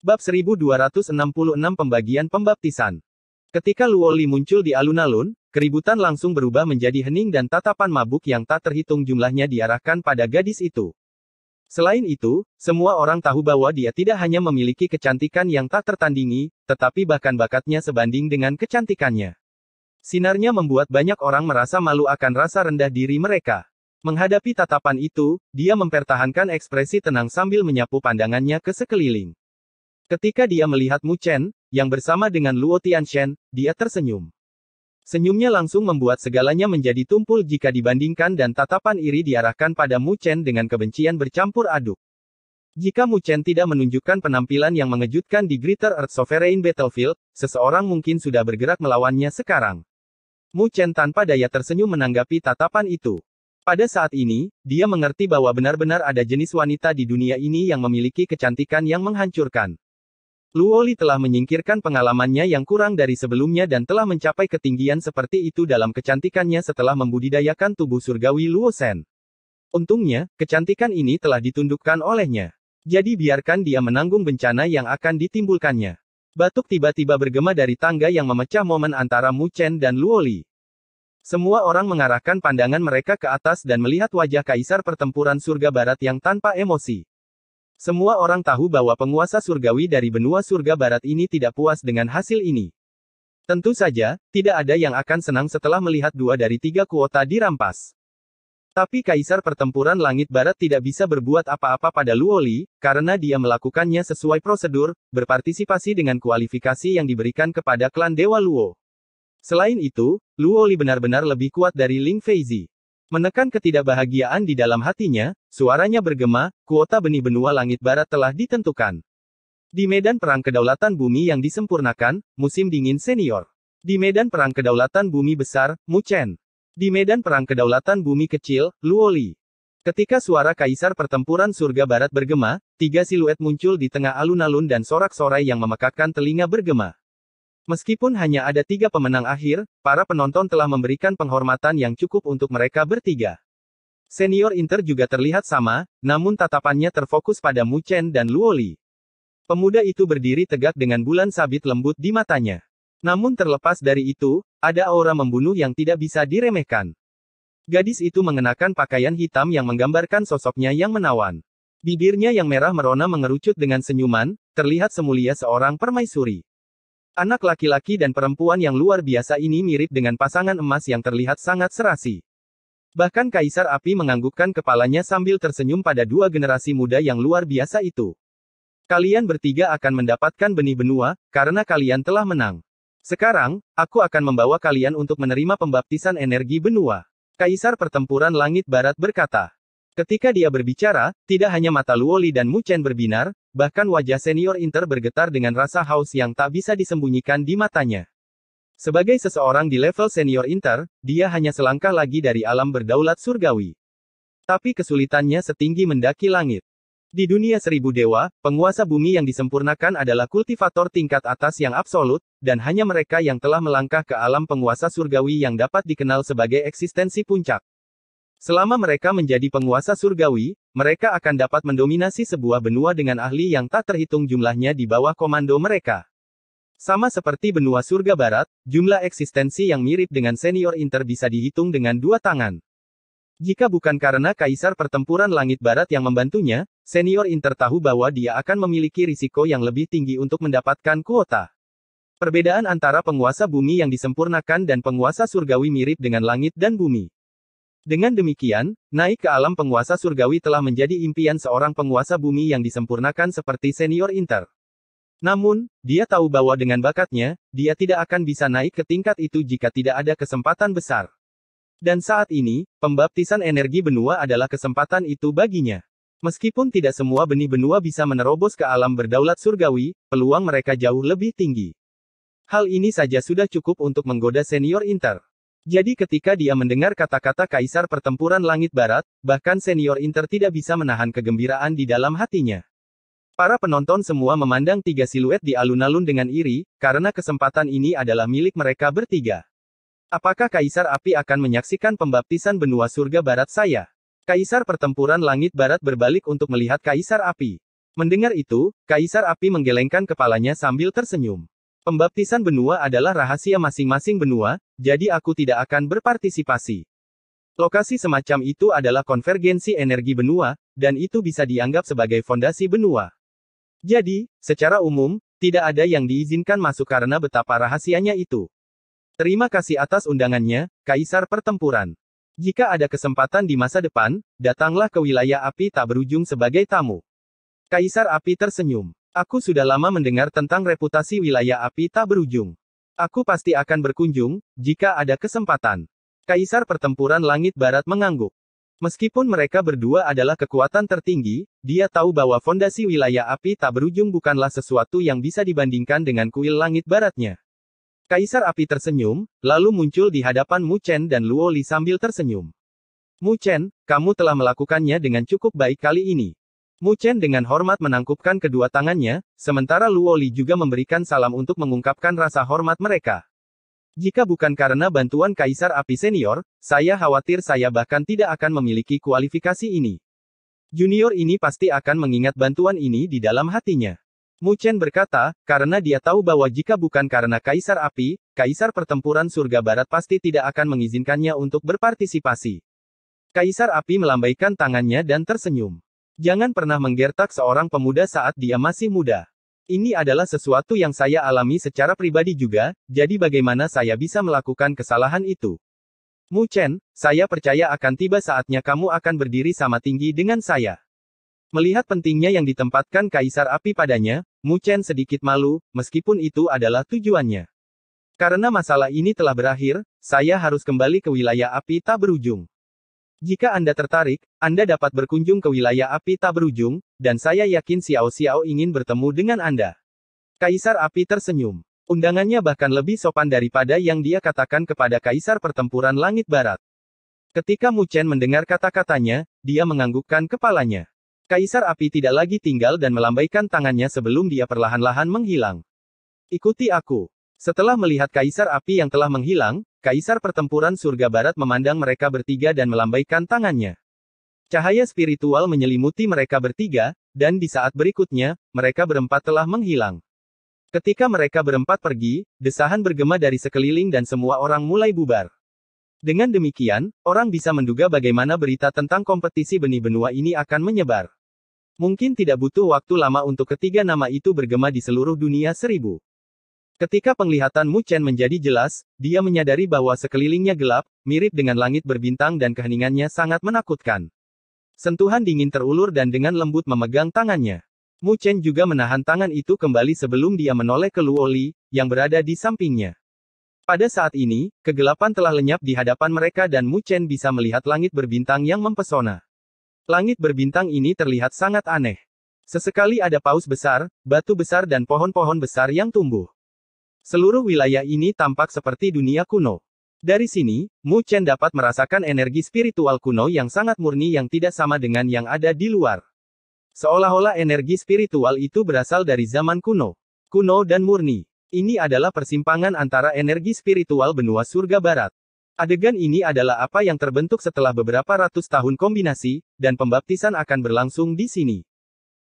Bab 1266 Pembagian Pembaptisan Ketika Luoli muncul di alun-alun, keributan langsung berubah menjadi hening dan tatapan mabuk yang tak terhitung jumlahnya diarahkan pada gadis itu. Selain itu, semua orang tahu bahwa dia tidak hanya memiliki kecantikan yang tak tertandingi, tetapi bahkan bakatnya sebanding dengan kecantikannya. Sinarnya membuat banyak orang merasa malu akan rasa rendah diri mereka. Menghadapi tatapan itu, dia mempertahankan ekspresi tenang sambil menyapu pandangannya ke sekeliling. Ketika dia melihat Mu Chen, yang bersama dengan Luo Tianshen, dia tersenyum. Senyumnya langsung membuat segalanya menjadi tumpul jika dibandingkan dan tatapan iri diarahkan pada Mu Chen dengan kebencian bercampur aduk. Jika Mu Chen tidak menunjukkan penampilan yang mengejutkan di Greater Earth Sovereign Battlefield, seseorang mungkin sudah bergerak melawannya sekarang. Mu Chen tanpa daya tersenyum menanggapi tatapan itu. Pada saat ini, dia mengerti bahwa benar-benar ada jenis wanita di dunia ini yang memiliki kecantikan yang menghancurkan. Luoli telah menyingkirkan pengalamannya yang kurang dari sebelumnya dan telah mencapai ketinggian seperti itu dalam kecantikannya setelah membudidayakan tubuh surgawi Luosen. Untungnya, kecantikan ini telah ditundukkan olehnya. Jadi biarkan dia menanggung bencana yang akan ditimbulkannya. Batuk tiba-tiba bergema dari tangga yang memecah momen antara Mu Chen dan Luoli. Semua orang mengarahkan pandangan mereka ke atas dan melihat wajah kaisar pertempuran surga barat yang tanpa emosi. Semua orang tahu bahwa penguasa surgawi dari benua surga barat ini tidak puas dengan hasil ini. Tentu saja, tidak ada yang akan senang setelah melihat dua dari tiga kuota dirampas. Tapi Kaisar Pertempuran Langit Barat tidak bisa berbuat apa-apa pada Luoli, karena dia melakukannya sesuai prosedur, berpartisipasi dengan kualifikasi yang diberikan kepada klan Dewa Luo. Selain itu, Luoli benar-benar lebih kuat dari Ling Feizi. Menekan ketidakbahagiaan di dalam hatinya, suaranya bergema, kuota benih benua langit barat telah ditentukan. Di medan perang kedaulatan bumi yang disempurnakan, musim dingin senior. Di medan perang kedaulatan bumi besar, Muchen. Di medan perang kedaulatan bumi kecil, Luoli. Ketika suara kaisar pertempuran surga barat bergema, tiga siluet muncul di tengah alun-alun dan sorak-sorai yang memekakkan telinga bergema. Meskipun hanya ada tiga pemenang akhir, para penonton telah memberikan penghormatan yang cukup untuk mereka bertiga. Senior Inter juga terlihat sama, namun tatapannya terfokus pada Mu Chen dan Luoli. Pemuda itu berdiri tegak dengan bulan sabit lembut di matanya. Namun terlepas dari itu, ada aura membunuh yang tidak bisa diremehkan. Gadis itu mengenakan pakaian hitam yang menggambarkan sosoknya yang menawan. Bibirnya yang merah merona mengerucut dengan senyuman, terlihat semulia seorang permaisuri. Anak laki-laki dan perempuan yang luar biasa ini mirip dengan pasangan emas yang terlihat sangat serasi. Bahkan Kaisar Api menganggukkan kepalanya sambil tersenyum pada dua generasi muda yang luar biasa itu. Kalian bertiga akan mendapatkan benih benua, karena kalian telah menang. Sekarang, aku akan membawa kalian untuk menerima pembaptisan energi benua. Kaisar Pertempuran Langit Barat berkata. Ketika dia berbicara, tidak hanya mata Luoli dan Chen berbinar, Bahkan wajah senior Inter bergetar dengan rasa haus yang tak bisa disembunyikan di matanya. Sebagai seseorang di level senior Inter, dia hanya selangkah lagi dari alam berdaulat surgawi. Tapi kesulitannya setinggi mendaki langit. Di dunia seribu dewa, penguasa bumi yang disempurnakan adalah kultivator tingkat atas yang absolut, dan hanya mereka yang telah melangkah ke alam penguasa surgawi yang dapat dikenal sebagai eksistensi puncak. Selama mereka menjadi penguasa surgawi, mereka akan dapat mendominasi sebuah benua dengan ahli yang tak terhitung jumlahnya di bawah komando mereka. Sama seperti benua surga barat, jumlah eksistensi yang mirip dengan senior Inter bisa dihitung dengan dua tangan. Jika bukan karena kaisar pertempuran langit barat yang membantunya, senior Inter tahu bahwa dia akan memiliki risiko yang lebih tinggi untuk mendapatkan kuota. Perbedaan antara penguasa bumi yang disempurnakan dan penguasa surgawi mirip dengan langit dan bumi. Dengan demikian, naik ke alam penguasa surgawi telah menjadi impian seorang penguasa bumi yang disempurnakan seperti senior Inter. Namun, dia tahu bahwa dengan bakatnya, dia tidak akan bisa naik ke tingkat itu jika tidak ada kesempatan besar. Dan saat ini, pembaptisan energi benua adalah kesempatan itu baginya. Meskipun tidak semua benih benua bisa menerobos ke alam berdaulat surgawi, peluang mereka jauh lebih tinggi. Hal ini saja sudah cukup untuk menggoda senior Inter. Jadi ketika dia mendengar kata-kata kaisar pertempuran langit barat, bahkan senior Inter tidak bisa menahan kegembiraan di dalam hatinya. Para penonton semua memandang tiga siluet di alun-alun dengan iri, karena kesempatan ini adalah milik mereka bertiga. Apakah kaisar api akan menyaksikan pembaptisan benua surga barat saya? Kaisar pertempuran langit barat berbalik untuk melihat kaisar api. Mendengar itu, kaisar api menggelengkan kepalanya sambil tersenyum. Pembaptisan benua adalah rahasia masing-masing benua, jadi aku tidak akan berpartisipasi. Lokasi semacam itu adalah konvergensi energi benua, dan itu bisa dianggap sebagai fondasi benua. Jadi, secara umum, tidak ada yang diizinkan masuk karena betapa rahasianya itu. Terima kasih atas undangannya, Kaisar Pertempuran. Jika ada kesempatan di masa depan, datanglah ke wilayah api tak berujung sebagai tamu. Kaisar api tersenyum. Aku sudah lama mendengar tentang reputasi wilayah api tak berujung. Aku pasti akan berkunjung, jika ada kesempatan. Kaisar pertempuran langit barat mengangguk. Meskipun mereka berdua adalah kekuatan tertinggi, dia tahu bahwa fondasi wilayah api tak berujung bukanlah sesuatu yang bisa dibandingkan dengan kuil langit baratnya. Kaisar api tersenyum, lalu muncul di hadapan Mu Chen dan Luo Li sambil tersenyum. Mu Chen, kamu telah melakukannya dengan cukup baik kali ini. Mu Chen dengan hormat menangkupkan kedua tangannya, sementara Luo Li juga memberikan salam untuk mengungkapkan rasa hormat mereka. Jika bukan karena bantuan Kaisar Api Senior, saya khawatir saya bahkan tidak akan memiliki kualifikasi ini. Junior ini pasti akan mengingat bantuan ini di dalam hatinya. Mu Chen berkata, karena dia tahu bahwa jika bukan karena Kaisar Api, Kaisar Pertempuran Surga Barat pasti tidak akan mengizinkannya untuk berpartisipasi. Kaisar Api melambaikan tangannya dan tersenyum. Jangan pernah menggertak seorang pemuda saat dia masih muda. Ini adalah sesuatu yang saya alami secara pribadi juga, jadi bagaimana saya bisa melakukan kesalahan itu? Mu Chen, saya percaya akan tiba saatnya kamu akan berdiri sama tinggi dengan saya. Melihat pentingnya yang ditempatkan kaisar api padanya, Mu Chen sedikit malu, meskipun itu adalah tujuannya. Karena masalah ini telah berakhir, saya harus kembali ke wilayah api tak berujung. Jika Anda tertarik, Anda dapat berkunjung ke wilayah api tak berujung, dan saya yakin Xiao Xiao ingin bertemu dengan Anda. Kaisar api tersenyum. Undangannya bahkan lebih sopan daripada yang dia katakan kepada Kaisar Pertempuran Langit Barat. Ketika Mu Chen mendengar kata-katanya, dia menganggukkan kepalanya. Kaisar api tidak lagi tinggal dan melambaikan tangannya sebelum dia perlahan-lahan menghilang. Ikuti aku. Setelah melihat kaisar api yang telah menghilang, kaisar pertempuran surga barat memandang mereka bertiga dan melambaikan tangannya. Cahaya spiritual menyelimuti mereka bertiga, dan di saat berikutnya, mereka berempat telah menghilang. Ketika mereka berempat pergi, desahan bergema dari sekeliling dan semua orang mulai bubar. Dengan demikian, orang bisa menduga bagaimana berita tentang kompetisi benih benua ini akan menyebar. Mungkin tidak butuh waktu lama untuk ketiga nama itu bergema di seluruh dunia seribu. Ketika penglihatan Mu Chen menjadi jelas, dia menyadari bahwa sekelilingnya gelap, mirip dengan langit berbintang dan keheningannya sangat menakutkan. Sentuhan dingin terulur dan dengan lembut memegang tangannya. Mu Chen juga menahan tangan itu kembali sebelum dia menoleh ke Luoli, yang berada di sampingnya. Pada saat ini, kegelapan telah lenyap di hadapan mereka dan Mu Chen bisa melihat langit berbintang yang mempesona. Langit berbintang ini terlihat sangat aneh. Sesekali ada paus besar, batu besar dan pohon-pohon besar yang tumbuh. Seluruh wilayah ini tampak seperti dunia kuno. Dari sini, Mu Chen dapat merasakan energi spiritual kuno yang sangat murni yang tidak sama dengan yang ada di luar. Seolah-olah energi spiritual itu berasal dari zaman kuno. Kuno dan murni. Ini adalah persimpangan antara energi spiritual benua surga barat. Adegan ini adalah apa yang terbentuk setelah beberapa ratus tahun kombinasi, dan pembaptisan akan berlangsung di sini.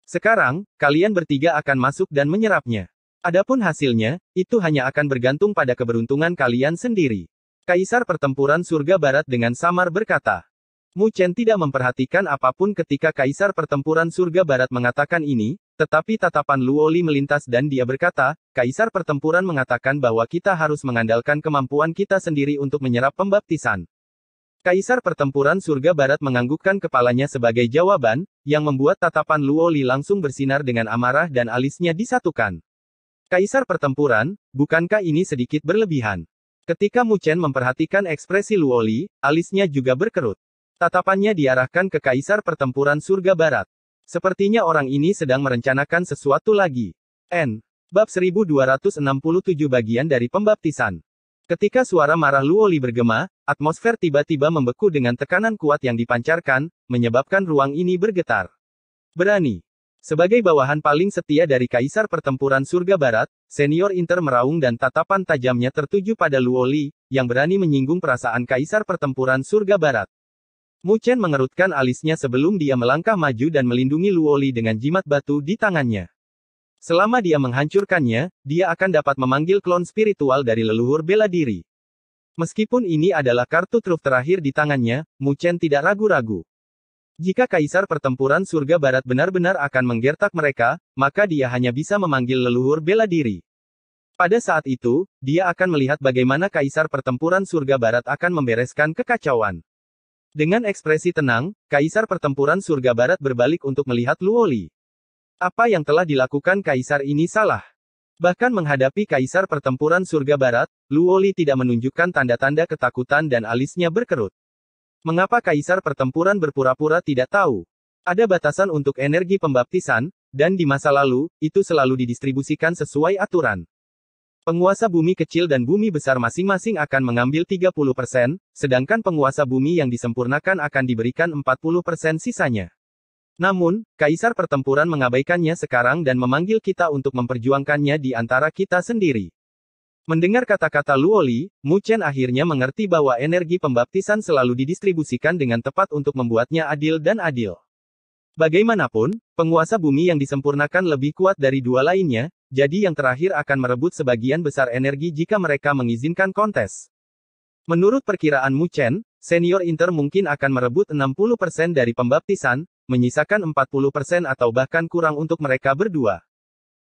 Sekarang, kalian bertiga akan masuk dan menyerapnya. Adapun hasilnya, itu hanya akan bergantung pada keberuntungan kalian sendiri. Kaisar pertempuran surga barat dengan samar berkata. Mu Chen tidak memperhatikan apapun ketika kaisar pertempuran surga barat mengatakan ini, tetapi tatapan Luoli melintas dan dia berkata, kaisar pertempuran mengatakan bahwa kita harus mengandalkan kemampuan kita sendiri untuk menyerap pembaptisan. Kaisar pertempuran surga barat menganggukkan kepalanya sebagai jawaban, yang membuat tatapan Luoli langsung bersinar dengan amarah dan alisnya disatukan. Kaisar pertempuran, bukankah ini sedikit berlebihan? Ketika Mu Chen memperhatikan ekspresi Luoli, alisnya juga berkerut. Tatapannya diarahkan ke Kaisar pertempuran surga barat. Sepertinya orang ini sedang merencanakan sesuatu lagi. N. Bab 1267 bagian dari pembaptisan. Ketika suara marah Luoli bergema, atmosfer tiba-tiba membeku dengan tekanan kuat yang dipancarkan, menyebabkan ruang ini bergetar. Berani. Sebagai bawahan paling setia dari Kaisar Pertempuran Surga Barat, senior Inter meraung dan tatapan tajamnya tertuju pada Luoli, yang berani menyinggung perasaan Kaisar Pertempuran Surga Barat. Mu Chen mengerutkan alisnya sebelum dia melangkah maju dan melindungi Luoli dengan jimat batu di tangannya. Selama dia menghancurkannya, dia akan dapat memanggil klon spiritual dari leluhur bela diri. Meskipun ini adalah kartu truf terakhir di tangannya, Mu Chen tidak ragu-ragu. Jika kaisar pertempuran surga barat benar-benar akan menggertak mereka, maka dia hanya bisa memanggil leluhur bela diri. Pada saat itu, dia akan melihat bagaimana kaisar pertempuran surga barat akan membereskan kekacauan. Dengan ekspresi tenang, kaisar pertempuran surga barat berbalik untuk melihat Luoli. Apa yang telah dilakukan kaisar ini salah. Bahkan menghadapi kaisar pertempuran surga barat, Luoli tidak menunjukkan tanda-tanda ketakutan dan alisnya berkerut. Mengapa kaisar pertempuran berpura-pura tidak tahu? Ada batasan untuk energi pembaptisan, dan di masa lalu, itu selalu didistribusikan sesuai aturan. Penguasa bumi kecil dan bumi besar masing-masing akan mengambil 30%, sedangkan penguasa bumi yang disempurnakan akan diberikan 40% sisanya. Namun, kaisar pertempuran mengabaikannya sekarang dan memanggil kita untuk memperjuangkannya di antara kita sendiri. Mendengar kata-kata Luoli, Mu Chen akhirnya mengerti bahwa energi pembaptisan selalu didistribusikan dengan tepat untuk membuatnya adil dan adil. Bagaimanapun, penguasa bumi yang disempurnakan lebih kuat dari dua lainnya, jadi yang terakhir akan merebut sebagian besar energi jika mereka mengizinkan kontes. Menurut perkiraan Mu Chen, senior Inter mungkin akan merebut 60% dari pembaptisan, menyisakan 40% atau bahkan kurang untuk mereka berdua.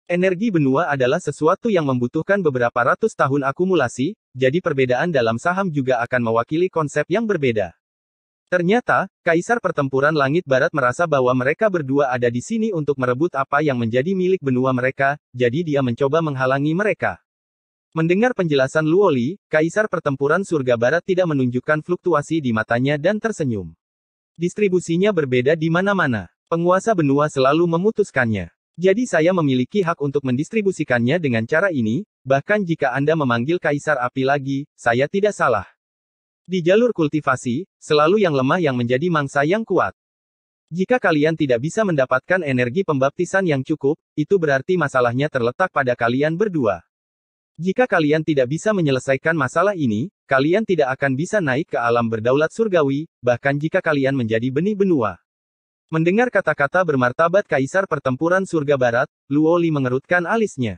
Energi benua adalah sesuatu yang membutuhkan beberapa ratus tahun akumulasi, jadi perbedaan dalam saham juga akan mewakili konsep yang berbeda. Ternyata, Kaisar Pertempuran Langit Barat merasa bahwa mereka berdua ada di sini untuk merebut apa yang menjadi milik benua mereka, jadi dia mencoba menghalangi mereka. Mendengar penjelasan Luoli, Kaisar Pertempuran Surga Barat tidak menunjukkan fluktuasi di matanya dan tersenyum. Distribusinya berbeda di mana-mana. Penguasa benua selalu memutuskannya. Jadi saya memiliki hak untuk mendistribusikannya dengan cara ini, bahkan jika Anda memanggil kaisar api lagi, saya tidak salah. Di jalur kultivasi, selalu yang lemah yang menjadi mangsa yang kuat. Jika kalian tidak bisa mendapatkan energi pembaptisan yang cukup, itu berarti masalahnya terletak pada kalian berdua. Jika kalian tidak bisa menyelesaikan masalah ini, kalian tidak akan bisa naik ke alam berdaulat surgawi, bahkan jika kalian menjadi benih benua. Mendengar kata-kata bermartabat kaisar pertempuran surga barat, Luo Li mengerutkan alisnya.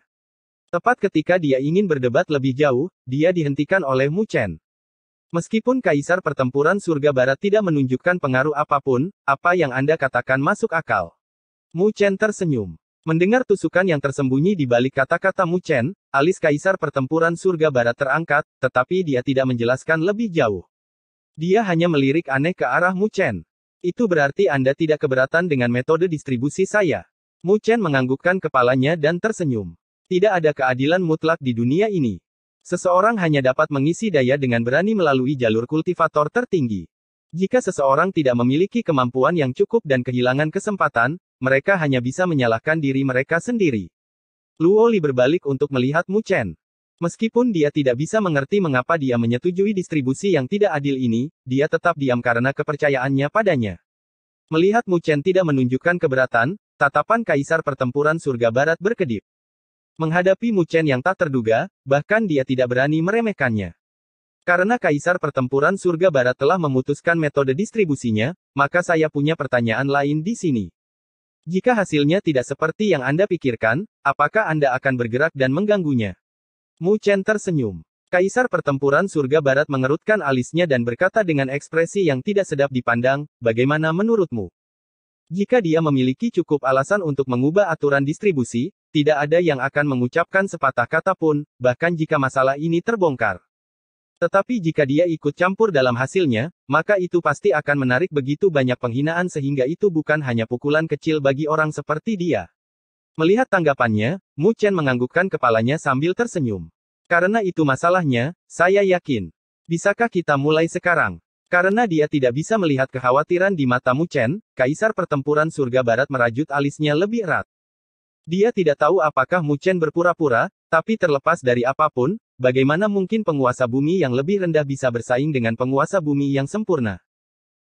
Tepat ketika dia ingin berdebat lebih jauh, dia dihentikan oleh Mu Chen. Meskipun kaisar pertempuran surga barat tidak menunjukkan pengaruh apapun, apa yang Anda katakan masuk akal. Mu Chen tersenyum. Mendengar tusukan yang tersembunyi di balik kata-kata Mu Chen, alis kaisar pertempuran surga barat terangkat, tetapi dia tidak menjelaskan lebih jauh. Dia hanya melirik aneh ke arah Mu Chen. Itu berarti Anda tidak keberatan dengan metode distribusi saya. Mu Chen menganggukkan kepalanya dan tersenyum. Tidak ada keadilan mutlak di dunia ini. Seseorang hanya dapat mengisi daya dengan berani melalui jalur kultivator tertinggi. Jika seseorang tidak memiliki kemampuan yang cukup dan kehilangan kesempatan, mereka hanya bisa menyalahkan diri mereka sendiri. Luoli berbalik untuk melihat Mu Chen. Meskipun dia tidak bisa mengerti mengapa dia menyetujui distribusi yang tidak adil ini, dia tetap diam karena kepercayaannya padanya. Melihat Mu Chen tidak menunjukkan keberatan, tatapan kaisar pertempuran surga barat berkedip. Menghadapi Mu Chen yang tak terduga, bahkan dia tidak berani meremehkannya. Karena Kaisar Pertempuran Surga Barat telah memutuskan metode distribusinya, maka saya punya pertanyaan lain di sini. Jika hasilnya tidak seperti yang Anda pikirkan, apakah Anda akan bergerak dan mengganggunya? Mu Chen tersenyum. Kaisar pertempuran surga barat mengerutkan alisnya dan berkata dengan ekspresi yang tidak sedap dipandang, bagaimana menurutmu? Jika dia memiliki cukup alasan untuk mengubah aturan distribusi, tidak ada yang akan mengucapkan sepatah kata pun, bahkan jika masalah ini terbongkar. Tetapi jika dia ikut campur dalam hasilnya, maka itu pasti akan menarik begitu banyak penghinaan sehingga itu bukan hanya pukulan kecil bagi orang seperti dia. Melihat tanggapannya, Mu Chen menganggukkan kepalanya sambil tersenyum. Karena itu masalahnya, saya yakin. Bisakah kita mulai sekarang? Karena dia tidak bisa melihat kekhawatiran di mata Mu Chen, Kaisar Pertempuran Surga Barat merajut alisnya lebih erat. Dia tidak tahu apakah Mu Chen berpura-pura, tapi terlepas dari apapun, bagaimana mungkin penguasa bumi yang lebih rendah bisa bersaing dengan penguasa bumi yang sempurna?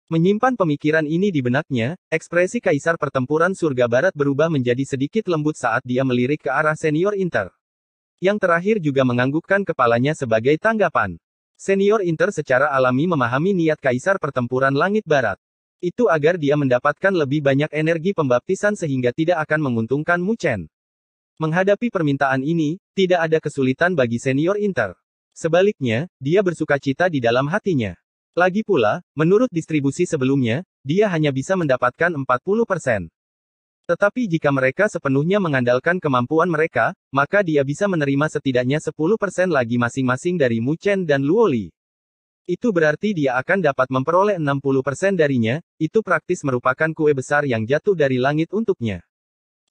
Menyimpan pemikiran ini di benaknya, ekspresi Kaisar pertempuran surga barat berubah menjadi sedikit lembut saat dia melirik ke arah senior Inter. Yang terakhir juga menganggukkan kepalanya sebagai tanggapan. Senior Inter secara alami memahami niat Kaisar pertempuran langit barat. Itu agar dia mendapatkan lebih banyak energi pembaptisan sehingga tidak akan menguntungkan Muchen. Menghadapi permintaan ini, tidak ada kesulitan bagi senior Inter. Sebaliknya, dia bersuka cita di dalam hatinya. Lagi pula, menurut distribusi sebelumnya, dia hanya bisa mendapatkan 40%. Tetapi jika mereka sepenuhnya mengandalkan kemampuan mereka, maka dia bisa menerima setidaknya 10% lagi masing-masing dari Mu Chen dan Luoli. Itu berarti dia akan dapat memperoleh 60% darinya, itu praktis merupakan kue besar yang jatuh dari langit untuknya.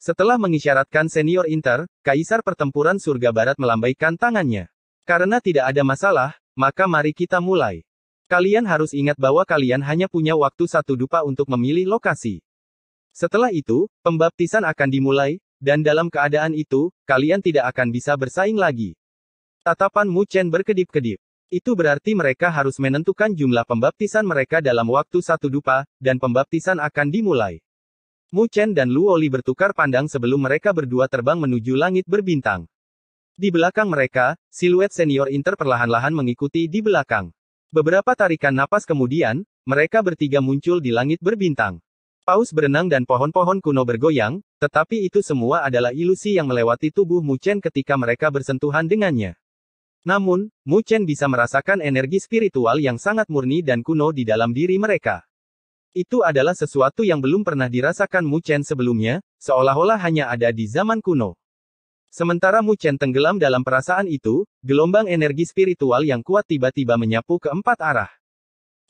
Setelah mengisyaratkan senior Inter, Kaisar Pertempuran Surga Barat melambaikan tangannya. Karena tidak ada masalah, maka mari kita mulai. Kalian harus ingat bahwa kalian hanya punya waktu satu dupa untuk memilih lokasi. Setelah itu, pembaptisan akan dimulai, dan dalam keadaan itu, kalian tidak akan bisa bersaing lagi. Tatapan Mu Chen berkedip-kedip. Itu berarti mereka harus menentukan jumlah pembaptisan mereka dalam waktu satu dupa, dan pembaptisan akan dimulai. Mu Chen dan Lu Oli bertukar pandang sebelum mereka berdua terbang menuju langit berbintang. Di belakang mereka, siluet senior Inter perlahan-lahan mengikuti di belakang. Beberapa tarikan napas kemudian, mereka bertiga muncul di langit berbintang. Paus berenang dan pohon-pohon kuno bergoyang, tetapi itu semua adalah ilusi yang melewati tubuh Muchen ketika mereka bersentuhan dengannya. Namun, Muchen bisa merasakan energi spiritual yang sangat murni dan kuno di dalam diri mereka. Itu adalah sesuatu yang belum pernah dirasakan Muchen sebelumnya, seolah-olah hanya ada di zaman kuno. Sementara Mu Chen tenggelam dalam perasaan itu, gelombang energi spiritual yang kuat tiba-tiba menyapu ke empat arah.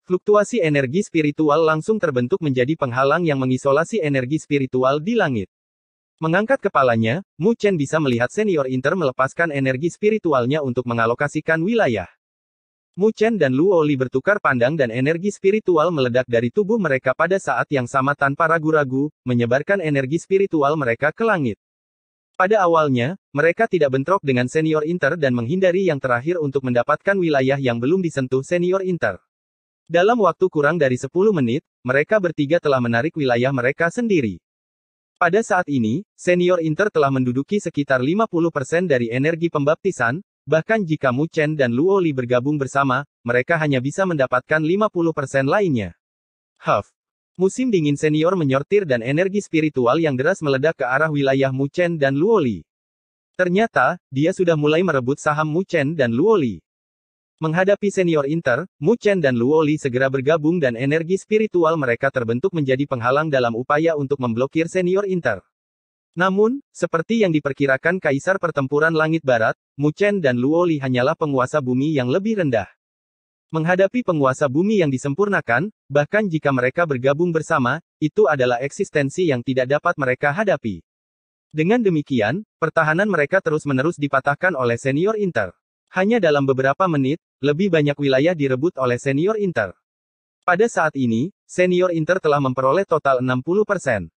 Fluktuasi energi spiritual langsung terbentuk menjadi penghalang yang mengisolasi energi spiritual di langit. Mengangkat kepalanya, Mu Chen bisa melihat senior Inter melepaskan energi spiritualnya untuk mengalokasikan wilayah. Mu Chen dan Luo Li bertukar pandang dan energi spiritual meledak dari tubuh mereka pada saat yang sama tanpa ragu-ragu, menyebarkan energi spiritual mereka ke langit. Pada awalnya, mereka tidak bentrok dengan senior Inter dan menghindari yang terakhir untuk mendapatkan wilayah yang belum disentuh senior Inter. Dalam waktu kurang dari 10 menit, mereka bertiga telah menarik wilayah mereka sendiri. Pada saat ini, senior Inter telah menduduki sekitar 50% dari energi pembaptisan, bahkan jika Mu Chen dan Luo Li bergabung bersama, mereka hanya bisa mendapatkan 50% lainnya. Huff, Musim dingin senior menyortir dan energi spiritual yang deras meledak ke arah wilayah Muchen dan Luoli. Ternyata, dia sudah mulai merebut saham Muchen dan Luoli. Menghadapi senior Inter, Muchen dan Luoli segera bergabung dan energi spiritual mereka terbentuk menjadi penghalang dalam upaya untuk memblokir senior Inter. Namun, seperti yang diperkirakan Kaisar Pertempuran Langit Barat, Muchen dan Luoli hanyalah penguasa bumi yang lebih rendah. Menghadapi penguasa bumi yang disempurnakan, bahkan jika mereka bergabung bersama, itu adalah eksistensi yang tidak dapat mereka hadapi. Dengan demikian, pertahanan mereka terus-menerus dipatahkan oleh senior Inter. Hanya dalam beberapa menit, lebih banyak wilayah direbut oleh senior Inter. Pada saat ini, senior Inter telah memperoleh total 60%.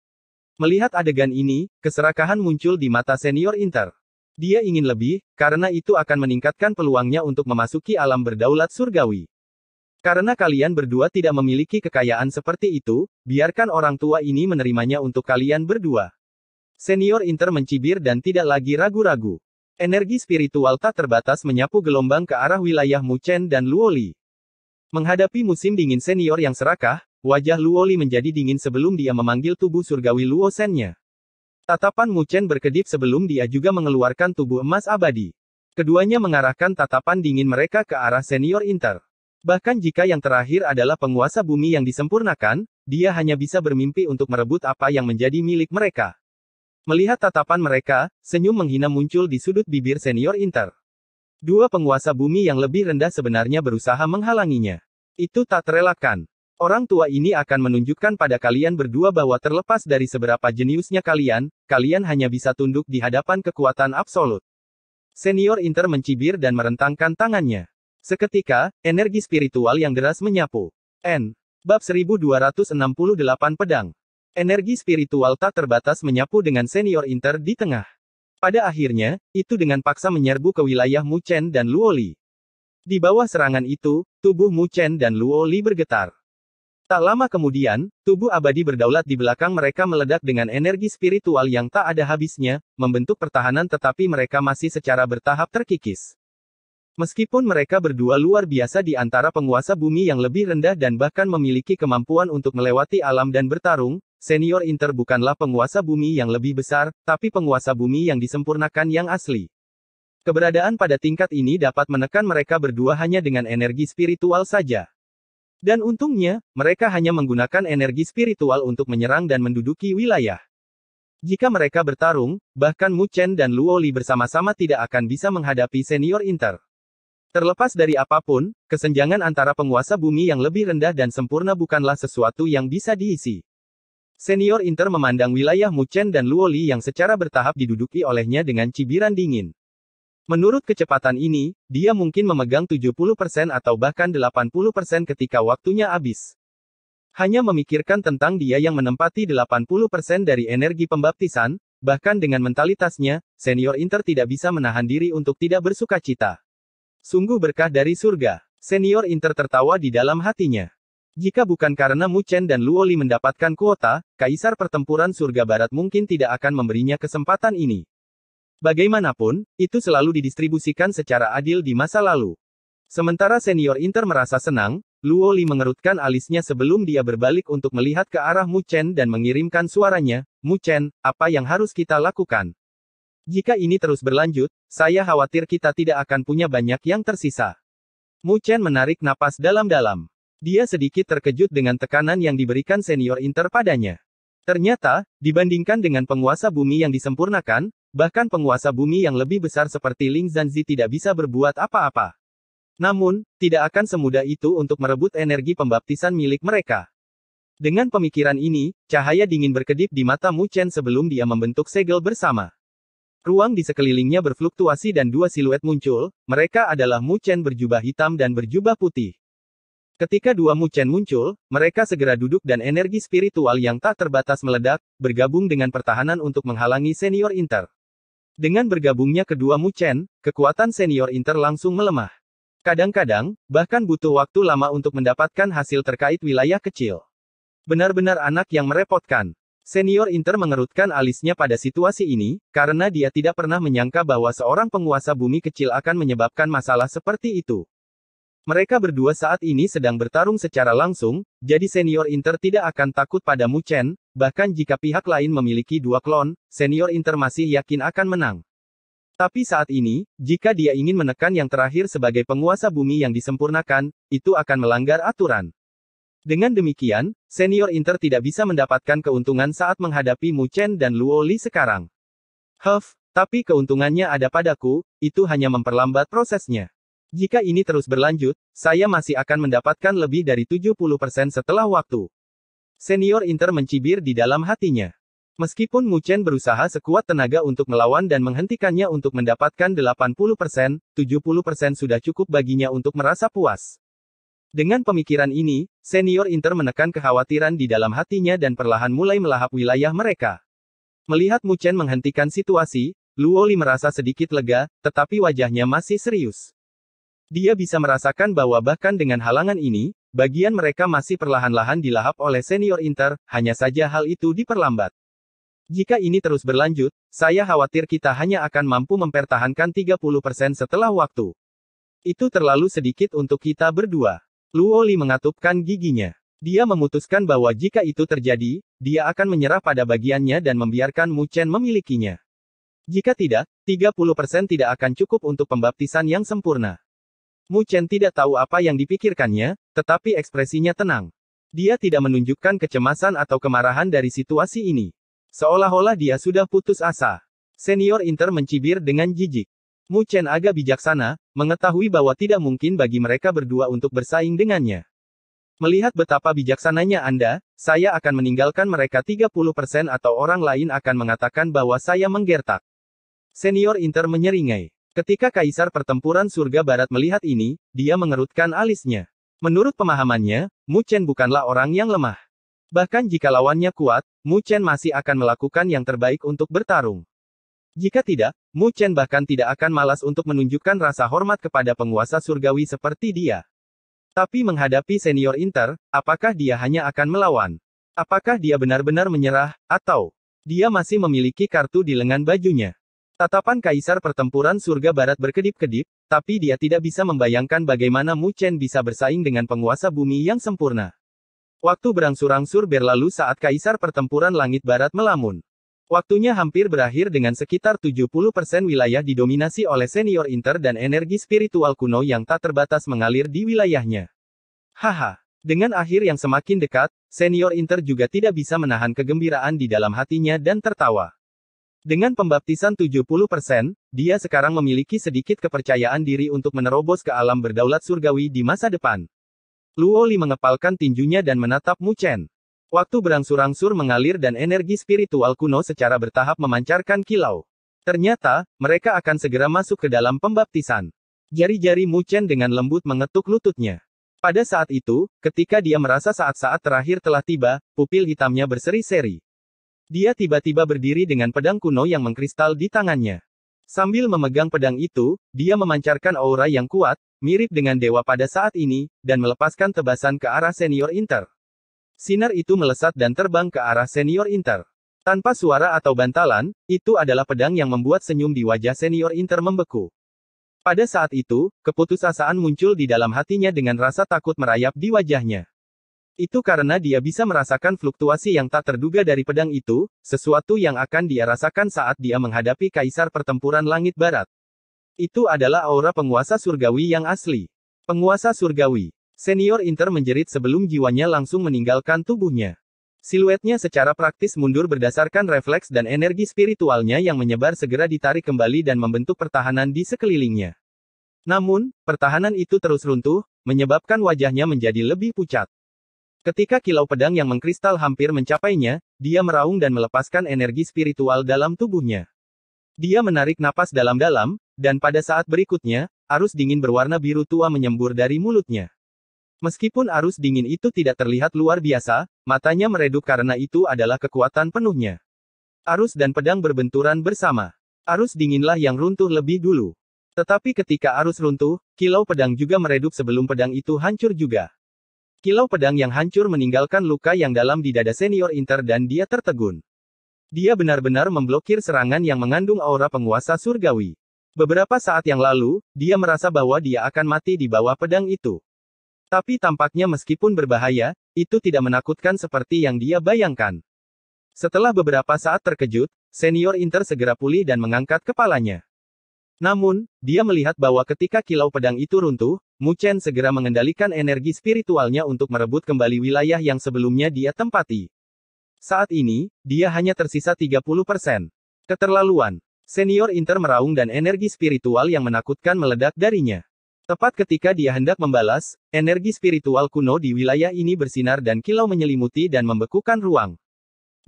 Melihat adegan ini, keserakahan muncul di mata senior Inter. Dia ingin lebih, karena itu akan meningkatkan peluangnya untuk memasuki alam berdaulat surgawi. Karena kalian berdua tidak memiliki kekayaan seperti itu, biarkan orang tua ini menerimanya untuk kalian berdua. Senior Inter mencibir dan tidak lagi ragu-ragu. Energi spiritual tak terbatas menyapu gelombang ke arah wilayah Muchen dan Luoli. Menghadapi musim dingin senior yang serakah, wajah Luoli menjadi dingin sebelum dia memanggil tubuh surgawi Luosennya. Tatapan Mu Chen berkedip sebelum dia juga mengeluarkan tubuh emas abadi. Keduanya mengarahkan tatapan dingin mereka ke arah senior Inter. Bahkan jika yang terakhir adalah penguasa bumi yang disempurnakan, dia hanya bisa bermimpi untuk merebut apa yang menjadi milik mereka. Melihat tatapan mereka, senyum menghina muncul di sudut bibir senior Inter. Dua penguasa bumi yang lebih rendah sebenarnya berusaha menghalanginya. Itu tak terelakkan. Orang tua ini akan menunjukkan pada kalian berdua bahwa terlepas dari seberapa jeniusnya kalian, kalian hanya bisa tunduk di hadapan kekuatan absolut. Senior Inter mencibir dan merentangkan tangannya. Seketika, energi spiritual yang deras menyapu. N. Bab 1268 Pedang. Energi spiritual tak terbatas menyapu dengan senior Inter di tengah. Pada akhirnya, itu dengan paksa menyerbu ke wilayah Mu Chen dan Luoli. Di bawah serangan itu, tubuh Mu Chen dan Luoli bergetar. Tak lama kemudian, tubuh abadi berdaulat di belakang mereka meledak dengan energi spiritual yang tak ada habisnya, membentuk pertahanan tetapi mereka masih secara bertahap terkikis. Meskipun mereka berdua luar biasa di antara penguasa bumi yang lebih rendah dan bahkan memiliki kemampuan untuk melewati alam dan bertarung, senior Inter bukanlah penguasa bumi yang lebih besar, tapi penguasa bumi yang disempurnakan yang asli. Keberadaan pada tingkat ini dapat menekan mereka berdua hanya dengan energi spiritual saja. Dan untungnya, mereka hanya menggunakan energi spiritual untuk menyerang dan menduduki wilayah. Jika mereka bertarung, bahkan Mu Chen dan Luo Li bersama-sama tidak akan bisa menghadapi senior Inter. Terlepas dari apapun, kesenjangan antara penguasa bumi yang lebih rendah dan sempurna bukanlah sesuatu yang bisa diisi. Senior Inter memandang wilayah Mu Chen dan Luo Li yang secara bertahap diduduki olehnya dengan cibiran dingin. Menurut kecepatan ini, dia mungkin memegang 70% atau bahkan 80% ketika waktunya habis. Hanya memikirkan tentang dia yang menempati 80% dari energi pembaptisan, bahkan dengan mentalitasnya, senior Inter tidak bisa menahan diri untuk tidak bersuka cita. Sungguh berkah dari surga. Senior Inter tertawa di dalam hatinya. Jika bukan karena Muchen dan Luoli mendapatkan kuota, kaisar pertempuran surga barat mungkin tidak akan memberinya kesempatan ini. Bagaimanapun, itu selalu didistribusikan secara adil di masa lalu. Sementara senior Inter merasa senang, Luo Li mengerutkan alisnya sebelum dia berbalik untuk melihat ke arah Mu Chen dan mengirimkan suaranya, Mu Chen, apa yang harus kita lakukan? Jika ini terus berlanjut, saya khawatir kita tidak akan punya banyak yang tersisa. Mu Chen menarik napas dalam-dalam. Dia sedikit terkejut dengan tekanan yang diberikan senior Inter padanya. Ternyata, dibandingkan dengan penguasa bumi yang disempurnakan, Bahkan penguasa bumi yang lebih besar seperti Ling Zanzi tidak bisa berbuat apa-apa. Namun, tidak akan semudah itu untuk merebut energi pembaptisan milik mereka. Dengan pemikiran ini, cahaya dingin berkedip di mata Mu Chen sebelum dia membentuk segel bersama. Ruang di sekelilingnya berfluktuasi dan dua siluet muncul, mereka adalah Mu Chen berjubah hitam dan berjubah putih. Ketika dua Mu Chen muncul, mereka segera duduk dan energi spiritual yang tak terbatas meledak, bergabung dengan pertahanan untuk menghalangi senior Inter. Dengan bergabungnya kedua Mu Chen, kekuatan senior Inter langsung melemah. Kadang-kadang, bahkan butuh waktu lama untuk mendapatkan hasil terkait wilayah kecil. Benar-benar anak yang merepotkan. Senior Inter mengerutkan alisnya pada situasi ini, karena dia tidak pernah menyangka bahwa seorang penguasa bumi kecil akan menyebabkan masalah seperti itu. Mereka berdua saat ini sedang bertarung secara langsung, jadi senior Inter tidak akan takut pada Mu Chen, Bahkan jika pihak lain memiliki dua klon, senior Inter masih yakin akan menang. Tapi saat ini, jika dia ingin menekan yang terakhir sebagai penguasa bumi yang disempurnakan, itu akan melanggar aturan. Dengan demikian, senior Inter tidak bisa mendapatkan keuntungan saat menghadapi Mu Chen dan Luo Li sekarang. Huff, tapi keuntungannya ada padaku, itu hanya memperlambat prosesnya. Jika ini terus berlanjut, saya masih akan mendapatkan lebih dari 70% setelah waktu. Senior Inter mencibir di dalam hatinya. Meskipun Muchen berusaha sekuat tenaga untuk melawan dan menghentikannya untuk mendapatkan 80%, 70% sudah cukup baginya untuk merasa puas. Dengan pemikiran ini, senior Inter menekan kekhawatiran di dalam hatinya dan perlahan mulai melahap wilayah mereka. Melihat Muchen menghentikan situasi, Luoli merasa sedikit lega, tetapi wajahnya masih serius. Dia bisa merasakan bahwa bahkan dengan halangan ini, bagian mereka masih perlahan-lahan dilahap oleh senior Inter, hanya saja hal itu diperlambat. Jika ini terus berlanjut, saya khawatir kita hanya akan mampu mempertahankan 30% setelah waktu. Itu terlalu sedikit untuk kita berdua. Luoli mengatupkan giginya. Dia memutuskan bahwa jika itu terjadi, dia akan menyerah pada bagiannya dan membiarkan Mu Chen memilikinya. Jika tidak, 30% tidak akan cukup untuk pembaptisan yang sempurna. Mu Chen tidak tahu apa yang dipikirkannya, tetapi ekspresinya tenang. Dia tidak menunjukkan kecemasan atau kemarahan dari situasi ini. Seolah-olah dia sudah putus asa. Senior Inter mencibir dengan jijik. Mu Chen agak bijaksana, mengetahui bahwa tidak mungkin bagi mereka berdua untuk bersaing dengannya. Melihat betapa bijaksananya Anda, saya akan meninggalkan mereka 30% atau orang lain akan mengatakan bahwa saya menggertak. Senior Inter menyeringai. Ketika kaisar pertempuran surga barat melihat ini, dia mengerutkan alisnya. Menurut pemahamannya, Mu Chen bukanlah orang yang lemah. Bahkan jika lawannya kuat, Mu Chen masih akan melakukan yang terbaik untuk bertarung. Jika tidak, Mu Chen bahkan tidak akan malas untuk menunjukkan rasa hormat kepada penguasa surgawi seperti dia. Tapi menghadapi senior Inter, apakah dia hanya akan melawan? Apakah dia benar-benar menyerah, atau dia masih memiliki kartu di lengan bajunya? Tatapan kaisar pertempuran surga barat berkedip-kedip, tapi dia tidak bisa membayangkan bagaimana Mu Chen bisa bersaing dengan penguasa bumi yang sempurna. Waktu berangsur-angsur berlalu saat kaisar pertempuran langit barat melamun. Waktunya hampir berakhir dengan sekitar 70% wilayah didominasi oleh senior inter dan energi spiritual kuno yang tak terbatas mengalir di wilayahnya. Haha. Dengan akhir yang semakin dekat, senior inter juga tidak bisa menahan kegembiraan di dalam hatinya dan tertawa. Dengan pembaptisan 70%, dia sekarang memiliki sedikit kepercayaan diri untuk menerobos ke alam berdaulat surgawi di masa depan. Luo Li mengepalkan tinjunya dan menatap Mu Chen. Waktu berangsur-angsur mengalir dan energi spiritual kuno secara bertahap memancarkan kilau. Ternyata, mereka akan segera masuk ke dalam pembaptisan. Jari-jari Mu Chen dengan lembut mengetuk lututnya. Pada saat itu, ketika dia merasa saat-saat terakhir telah tiba, pupil hitamnya berseri-seri. Dia tiba-tiba berdiri dengan pedang kuno yang mengkristal di tangannya. Sambil memegang pedang itu, dia memancarkan aura yang kuat, mirip dengan dewa pada saat ini, dan melepaskan tebasan ke arah senior Inter. Sinar itu melesat dan terbang ke arah senior Inter. Tanpa suara atau bantalan, itu adalah pedang yang membuat senyum di wajah senior Inter membeku. Pada saat itu, keputusasaan muncul di dalam hatinya dengan rasa takut merayap di wajahnya. Itu karena dia bisa merasakan fluktuasi yang tak terduga dari pedang itu, sesuatu yang akan dia rasakan saat dia menghadapi kaisar pertempuran langit barat. Itu adalah aura penguasa surgawi yang asli. Penguasa surgawi. Senior Inter menjerit sebelum jiwanya langsung meninggalkan tubuhnya. Siluetnya secara praktis mundur berdasarkan refleks dan energi spiritualnya yang menyebar segera ditarik kembali dan membentuk pertahanan di sekelilingnya. Namun, pertahanan itu terus runtuh, menyebabkan wajahnya menjadi lebih pucat. Ketika kilau pedang yang mengkristal hampir mencapainya, dia meraung dan melepaskan energi spiritual dalam tubuhnya. Dia menarik napas dalam-dalam, dan pada saat berikutnya, arus dingin berwarna biru tua menyembur dari mulutnya. Meskipun arus dingin itu tidak terlihat luar biasa, matanya meredup karena itu adalah kekuatan penuhnya. Arus dan pedang berbenturan bersama. Arus dinginlah yang runtuh lebih dulu. Tetapi ketika arus runtuh, kilau pedang juga meredup sebelum pedang itu hancur juga. Kilau pedang yang hancur meninggalkan luka yang dalam di dada senior Inter dan dia tertegun. Dia benar-benar memblokir serangan yang mengandung aura penguasa surgawi. Beberapa saat yang lalu, dia merasa bahwa dia akan mati di bawah pedang itu. Tapi tampaknya meskipun berbahaya, itu tidak menakutkan seperti yang dia bayangkan. Setelah beberapa saat terkejut, senior Inter segera pulih dan mengangkat kepalanya. Namun, dia melihat bahwa ketika kilau pedang itu runtuh, Mu Chen segera mengendalikan energi spiritualnya untuk merebut kembali wilayah yang sebelumnya dia tempati. Saat ini, dia hanya tersisa 30%. Keterlaluan. Senior Inter meraung dan energi spiritual yang menakutkan meledak darinya. Tepat ketika dia hendak membalas, energi spiritual kuno di wilayah ini bersinar dan kilau menyelimuti dan membekukan ruang.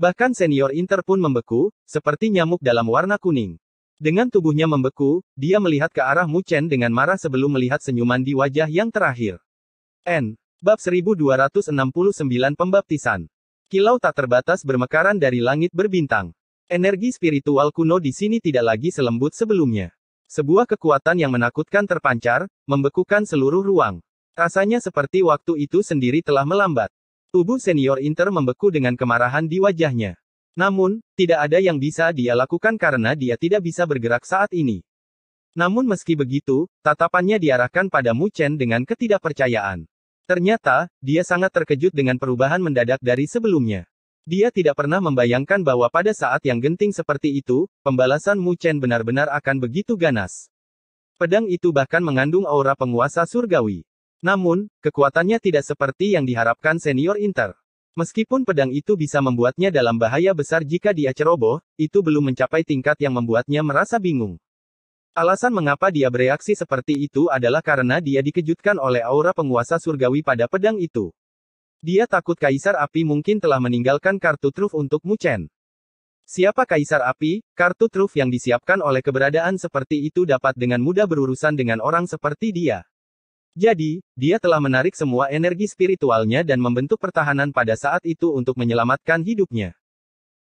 Bahkan senior Inter pun membeku, seperti nyamuk dalam warna kuning. Dengan tubuhnya membeku, dia melihat ke arah Mu Chen dengan marah sebelum melihat senyuman di wajah yang terakhir. N. Bab 1269 Pembaptisan Kilau tak terbatas bermekaran dari langit berbintang. Energi spiritual kuno di sini tidak lagi selembut sebelumnya. Sebuah kekuatan yang menakutkan terpancar, membekukan seluruh ruang. Rasanya seperti waktu itu sendiri telah melambat. Tubuh senior Inter membeku dengan kemarahan di wajahnya. Namun, tidak ada yang bisa dia lakukan karena dia tidak bisa bergerak saat ini. Namun meski begitu, tatapannya diarahkan pada Mu Chen dengan ketidakpercayaan. Ternyata, dia sangat terkejut dengan perubahan mendadak dari sebelumnya. Dia tidak pernah membayangkan bahwa pada saat yang genting seperti itu, pembalasan Mu Chen benar-benar akan begitu ganas. Pedang itu bahkan mengandung aura penguasa surgawi. Namun, kekuatannya tidak seperti yang diharapkan senior Inter. Meskipun pedang itu bisa membuatnya dalam bahaya besar jika dia ceroboh, itu belum mencapai tingkat yang membuatnya merasa bingung. Alasan mengapa dia bereaksi seperti itu adalah karena dia dikejutkan oleh aura penguasa surgawi pada pedang itu. Dia takut Kaisar Api mungkin telah meninggalkan kartu truf untuk Muchen. Siapa Kaisar Api, kartu truf yang disiapkan oleh keberadaan seperti itu dapat dengan mudah berurusan dengan orang seperti dia. Jadi, dia telah menarik semua energi spiritualnya dan membentuk pertahanan pada saat itu untuk menyelamatkan hidupnya.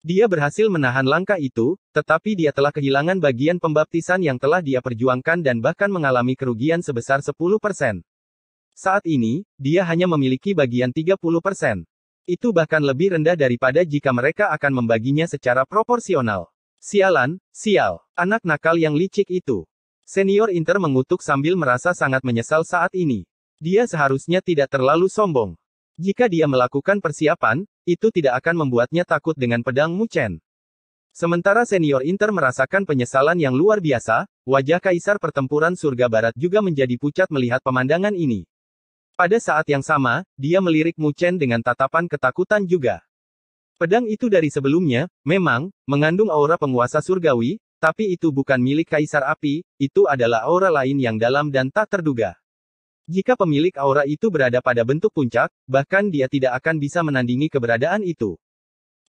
Dia berhasil menahan langkah itu, tetapi dia telah kehilangan bagian pembaptisan yang telah dia perjuangkan dan bahkan mengalami kerugian sebesar 10%. Saat ini, dia hanya memiliki bagian 30%. Itu bahkan lebih rendah daripada jika mereka akan membaginya secara proporsional. Sialan, sial, anak nakal yang licik itu. Senior Inter mengutuk sambil merasa sangat menyesal saat ini. Dia seharusnya tidak terlalu sombong. Jika dia melakukan persiapan, itu tidak akan membuatnya takut dengan pedang Muchen. Sementara senior Inter merasakan penyesalan yang luar biasa, wajah kaisar pertempuran surga barat juga menjadi pucat melihat pemandangan ini. Pada saat yang sama, dia melirik Muchen dengan tatapan ketakutan juga. Pedang itu dari sebelumnya, memang, mengandung aura penguasa surgawi, tapi itu bukan milik Kaisar Api, itu adalah aura lain yang dalam dan tak terduga. Jika pemilik aura itu berada pada bentuk puncak, bahkan dia tidak akan bisa menandingi keberadaan itu.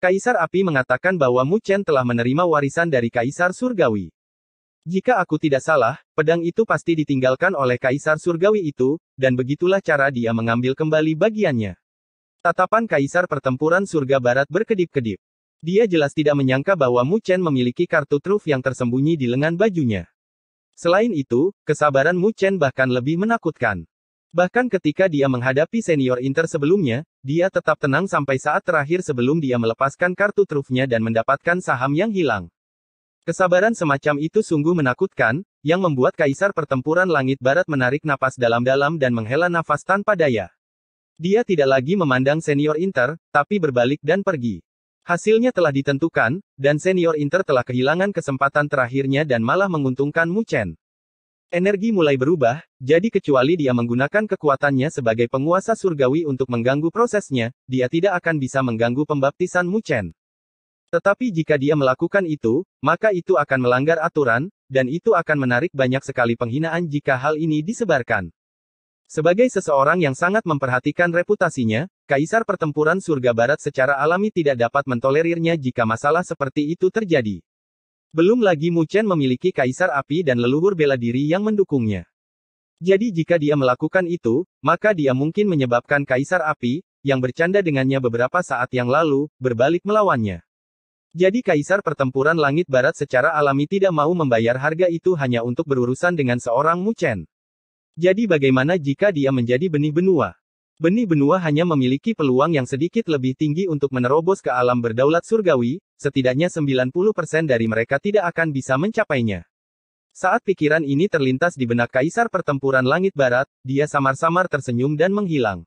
Kaisar Api mengatakan bahwa Mu Chen telah menerima warisan dari Kaisar Surgawi. Jika aku tidak salah, pedang itu pasti ditinggalkan oleh Kaisar Surgawi itu, dan begitulah cara dia mengambil kembali bagiannya. Tatapan Kaisar Pertempuran Surga Barat berkedip-kedip. Dia jelas tidak menyangka bahwa Mu Chen memiliki kartu truf yang tersembunyi di lengan bajunya. Selain itu, kesabaran Mu Chen bahkan lebih menakutkan. Bahkan ketika dia menghadapi senior Inter sebelumnya, dia tetap tenang sampai saat terakhir sebelum dia melepaskan kartu trufnya dan mendapatkan saham yang hilang. Kesabaran semacam itu sungguh menakutkan, yang membuat Kaisar Pertempuran Langit Barat menarik napas dalam-dalam dan menghela nafas tanpa daya. Dia tidak lagi memandang senior Inter, tapi berbalik dan pergi. Hasilnya telah ditentukan, dan senior Inter telah kehilangan kesempatan terakhirnya dan malah menguntungkan Mu Chen. Energi mulai berubah, jadi kecuali dia menggunakan kekuatannya sebagai penguasa surgawi untuk mengganggu prosesnya, dia tidak akan bisa mengganggu pembaptisan Mu Chen. Tetapi jika dia melakukan itu, maka itu akan melanggar aturan, dan itu akan menarik banyak sekali penghinaan jika hal ini disebarkan. Sebagai seseorang yang sangat memperhatikan reputasinya, Kaisar pertempuran surga barat secara alami tidak dapat mentolerirnya jika masalah seperti itu terjadi. Belum lagi Mu Chen memiliki kaisar api dan leluhur bela diri yang mendukungnya. Jadi jika dia melakukan itu, maka dia mungkin menyebabkan kaisar api, yang bercanda dengannya beberapa saat yang lalu, berbalik melawannya. Jadi kaisar pertempuran langit barat secara alami tidak mau membayar harga itu hanya untuk berurusan dengan seorang Mu Chen. Jadi bagaimana jika dia menjadi benih benua? Benih benua hanya memiliki peluang yang sedikit lebih tinggi untuk menerobos ke alam berdaulat surgawi, setidaknya 90% dari mereka tidak akan bisa mencapainya. Saat pikiran ini terlintas di benak Kaisar Pertempuran Langit Barat, dia samar-samar tersenyum dan menghilang.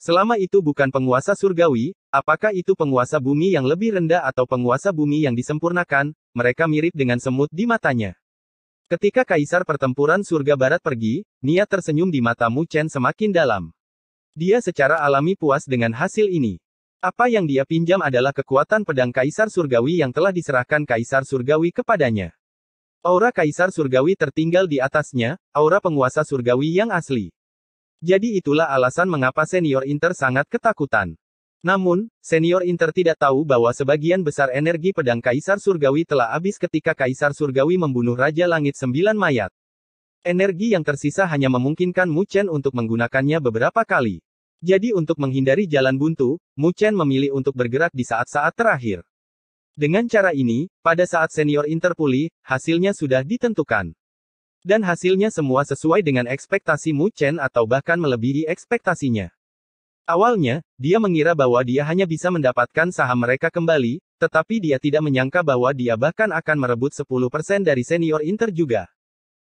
Selama itu bukan penguasa surgawi, apakah itu penguasa bumi yang lebih rendah atau penguasa bumi yang disempurnakan, mereka mirip dengan semut di matanya. Ketika Kaisar Pertempuran Surga Barat pergi, niat tersenyum di matamu Chen semakin dalam. Dia secara alami puas dengan hasil ini. Apa yang dia pinjam adalah kekuatan pedang Kaisar Surgawi yang telah diserahkan Kaisar Surgawi kepadanya. Aura Kaisar Surgawi tertinggal di atasnya, aura penguasa Surgawi yang asli. Jadi itulah alasan mengapa senior Inter sangat ketakutan. Namun, senior Inter tidak tahu bahwa sebagian besar energi pedang Kaisar Surgawi telah habis ketika Kaisar Surgawi membunuh Raja Langit Sembilan Mayat. Energi yang tersisa hanya memungkinkan Mu Chen untuk menggunakannya beberapa kali. Jadi untuk menghindari jalan buntu, Mu Chen memilih untuk bergerak di saat-saat terakhir. Dengan cara ini, pada saat senior Inter pulih, hasilnya sudah ditentukan. Dan hasilnya semua sesuai dengan ekspektasi Mu Chen atau bahkan melebihi ekspektasinya. Awalnya, dia mengira bahwa dia hanya bisa mendapatkan saham mereka kembali, tetapi dia tidak menyangka bahwa dia bahkan akan merebut 10% dari senior Inter juga.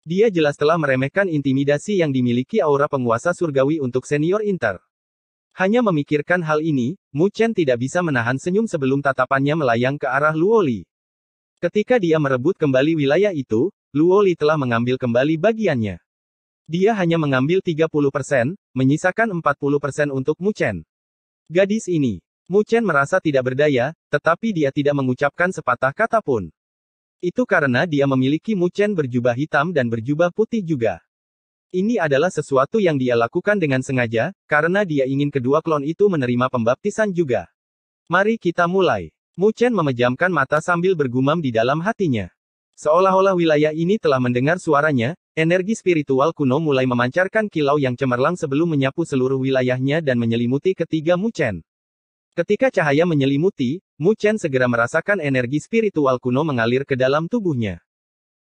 Dia jelas telah meremehkan intimidasi yang dimiliki aura penguasa surgawi untuk senior Inter. Hanya memikirkan hal ini, Mu Chen tidak bisa menahan senyum sebelum tatapannya melayang ke arah Luoli. Ketika dia merebut kembali wilayah itu, Luoli telah mengambil kembali bagiannya. Dia hanya mengambil 30%, menyisakan 40% untuk Mu Chen. Gadis ini, Mu Chen merasa tidak berdaya, tetapi dia tidak mengucapkan sepatah kata pun. Itu karena dia memiliki mucen berjubah hitam dan berjubah putih juga. Ini adalah sesuatu yang dia lakukan dengan sengaja, karena dia ingin kedua klon itu menerima pembaptisan juga. Mari kita mulai. Mucen memejamkan mata sambil bergumam di dalam hatinya. Seolah-olah wilayah ini telah mendengar suaranya, energi spiritual kuno mulai memancarkan kilau yang cemerlang sebelum menyapu seluruh wilayahnya dan menyelimuti ketiga Mucen. Ketika cahaya menyelimuti, Mu Chen segera merasakan energi spiritual kuno mengalir ke dalam tubuhnya.